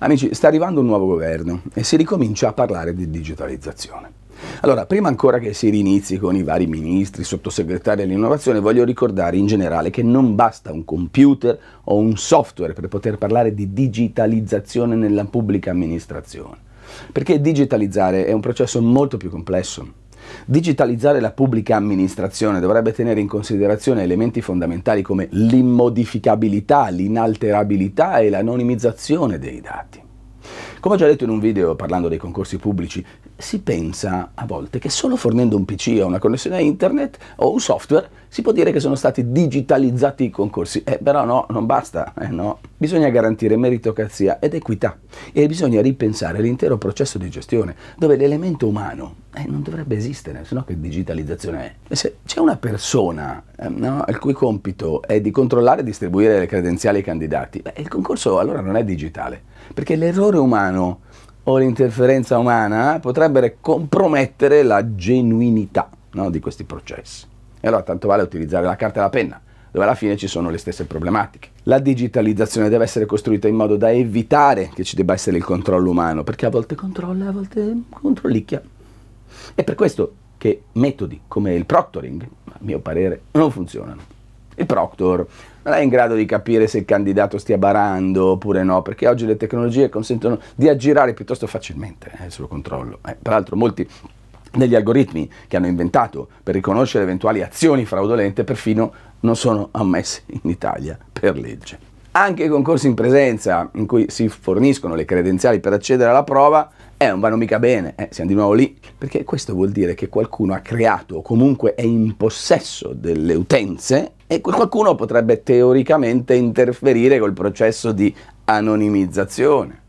Amici, sta arrivando un nuovo governo e si ricomincia a parlare di digitalizzazione. Allora, prima ancora che si rinizi con i vari ministri, sottosegretari all'innovazione, voglio ricordare in generale che non basta un computer o un software per poter parlare di digitalizzazione nella pubblica amministrazione, perché digitalizzare è un processo molto più complesso. Digitalizzare la pubblica amministrazione dovrebbe tenere in considerazione elementi fondamentali come l'immodificabilità, l'inalterabilità e l'anonimizzazione dei dati. Come ho già detto in un video parlando dei concorsi pubblici, si pensa a volte che solo fornendo un PC o una connessione a internet o un software si può dire che sono stati digitalizzati i concorsi. Eh, però no, non basta, eh no. Bisogna garantire meritocrazia ed equità e bisogna ripensare l'intero processo di gestione dove l'elemento umano eh, non dovrebbe esistere, se no che digitalizzazione è. se c'è una persona eh, no, il cui compito è di controllare e distribuire le credenziali ai candidati, beh, il concorso allora non è digitale, perché l'errore umano o l'interferenza umana potrebbero compromettere la genuinità no, di questi processi. E allora tanto vale utilizzare la carta e la penna dove alla fine ci sono le stesse problematiche. La digitalizzazione deve essere costruita in modo da evitare che ci debba essere il controllo umano, perché a volte controlla, a volte controllicchia. È per questo che metodi come il proctoring, a mio parere, non funzionano. Il proctor non è in grado di capire se il candidato stia barando oppure no, perché oggi le tecnologie consentono di aggirare piuttosto facilmente eh, il suo controllo. Eh, peraltro molti degli algoritmi che hanno inventato per riconoscere eventuali azioni fraudolente perfino non sono ammessi in Italia per legge. Anche i concorsi in presenza in cui si forniscono le credenziali per accedere alla prova eh, non vanno mica bene, eh, siamo di nuovo lì, perché questo vuol dire che qualcuno ha creato o comunque è in possesso delle utenze e qualcuno potrebbe teoricamente interferire col processo di anonimizzazione.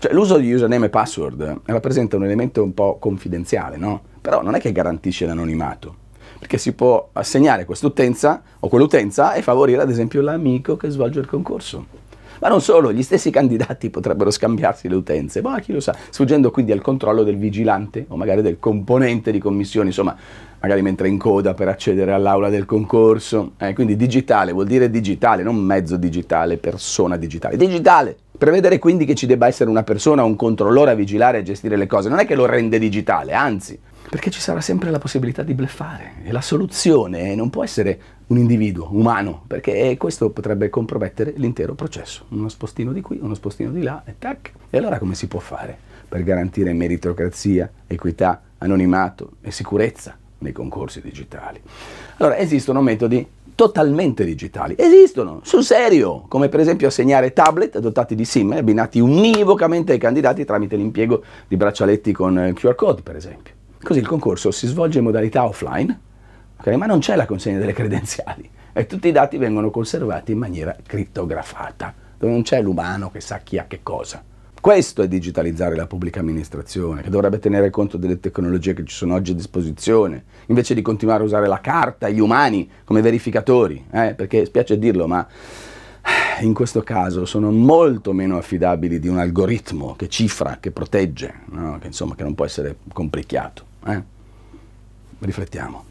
Cioè, l'uso di username e password rappresenta un elemento un po' confidenziale, no? Però non è che garantisce l'anonimato perché si può assegnare quest'utenza o quell'utenza e favorire ad esempio l'amico che svolge il concorso. Ma non solo, gli stessi candidati potrebbero scambiarsi le utenze, ma chi lo sa, sfuggendo quindi al controllo del vigilante o magari del componente di commissione, insomma, magari mentre è in coda per accedere all'aula del concorso. Eh, quindi digitale vuol dire digitale, non mezzo digitale, persona digitale. Digitale! Prevedere quindi che ci debba essere una persona, un controllore a vigilare e gestire le cose non è che lo rende digitale, anzi, perché ci sarà sempre la possibilità di bleffare e la soluzione non può essere un individuo umano, perché questo potrebbe compromettere l'intero processo. Uno spostino di qui, uno spostino di là e tac. E allora come si può fare per garantire meritocrazia, equità, anonimato e sicurezza nei concorsi digitali? Allora esistono metodi totalmente digitali. Esistono, sul serio, come per esempio assegnare tablet dotati di SIM abbinati univocamente ai candidati tramite l'impiego di braccialetti con QR code, per esempio. Così il concorso si svolge in modalità offline, okay, ma non c'è la consegna delle credenziali e tutti i dati vengono conservati in maniera crittografata, dove non c'è l'umano che sa chi ha che cosa. Questo è digitalizzare la pubblica amministrazione, che dovrebbe tenere conto delle tecnologie che ci sono oggi a disposizione, invece di continuare a usare la carta, e gli umani come verificatori, eh, perché spiace dirlo, ma in questo caso sono molto meno affidabili di un algoritmo che cifra, che protegge, no? che, insomma, che non può essere complicchiato. Eh? Riflettiamo.